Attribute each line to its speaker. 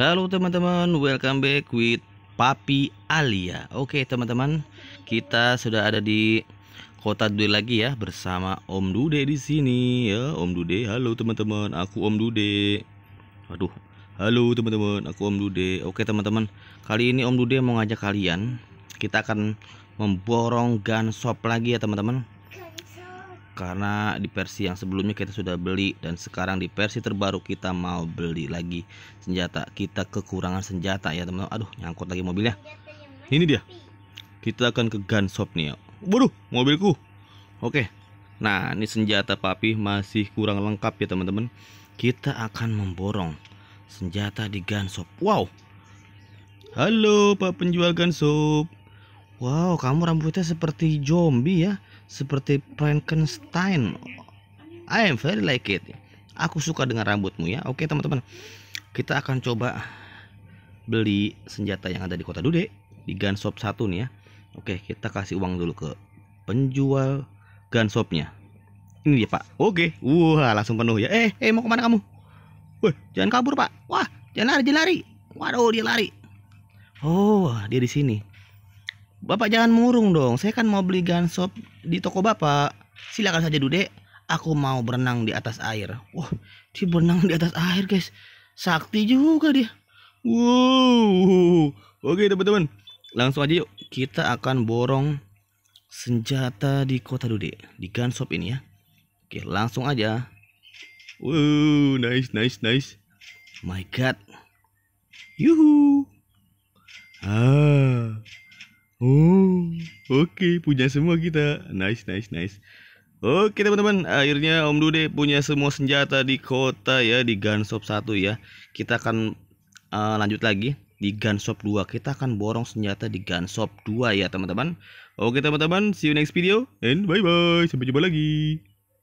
Speaker 1: Halo teman-teman, welcome back with Papi Alia. Oke teman-teman, kita sudah ada di kota Dude lagi ya bersama Om Dude di sini ya. Om Dude, halo teman-teman, aku Om Dude. Aduh, halo teman-teman, aku Om Dude. Oke teman-teman, kali ini Om Dude mau ngajak kalian kita akan memborong gun shop lagi ya teman-teman karena di versi yang sebelumnya kita sudah beli dan sekarang di versi terbaru kita mau beli lagi senjata kita kekurangan senjata ya teman-teman aduh nyangkut lagi mobilnya ini dia kita akan ke gun shop nih ya waduh mobilku oke nah ini senjata papi masih kurang lengkap ya teman-teman kita akan memborong senjata di gun shop wow halo pak penjual gun shop wow kamu rambutnya seperti zombie ya seperti Frankenstein I am very like it aku suka dengan rambutmu ya oke teman-teman kita akan coba beli senjata yang ada di kota Dude di gun shop satu nih ya oke kita kasih uang dulu ke penjual gun shopnya ini dia pak oke wah langsung penuh ya eh eh mau kemana kamu Wah, jangan kabur pak wah jangan lari jangan lari waduh dia lari oh dia di sini bapak jangan murung dong saya kan mau beli gun shop di toko bapak silakan saja Dude aku mau berenang di atas air wah si berenang di atas air guys sakti juga dia wow oke teman-teman langsung aja yuk kita akan borong senjata di kota Dude di gun shop ini ya oke langsung aja wow nice nice nice my god yuhu ah oh Oke, punya semua kita. Nice, nice, nice. Oke teman-teman, akhirnya Om Dude punya semua senjata di kota ya di Gun Shop 1 ya. Kita akan uh, lanjut lagi di Gun Shop 2. Kita akan borong senjata di Gun Shop 2 ya teman-teman. Oke teman-teman, see you next video and bye-bye. Sampai jumpa lagi.